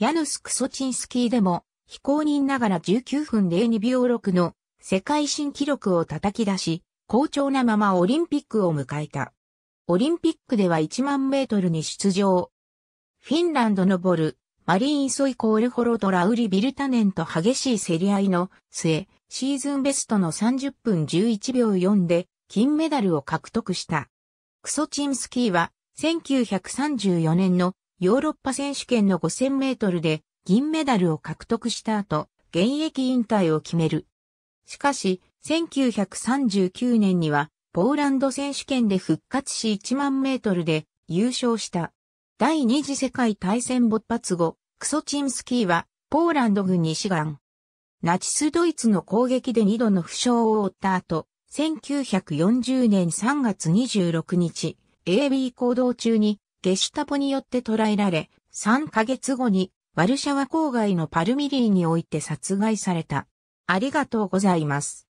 ヤヌス・クソチンスキーでも、非公認ながら19分02秒6の世界新記録を叩き出し、好調なままオリンピックを迎えた。オリンピックでは1万メートルに出場。フィンランドのボル、マリーン・ソイコール・ホロト・ラウリ・ビルタネンと激しい競り合いの末、シーズンベストの30分11秒4で金メダルを獲得した。クソチンスキーは1934年のヨーロッパ選手権の5000メートルで銀メダルを獲得した後、現役引退を決める。しかし、1939年には、ポーランド選手権で復活し1万メートルで優勝した。第二次世界大戦勃発後、クソチンスキーは、ポーランド軍西岸。ナチスドイツの攻撃で2度の負傷を負った後、1940年3月26日、AB 行動中にゲシュタポによって捕らえられ、3ヶ月後にワルシャワ郊外のパルミリーにおいて殺害された。ありがとうございます。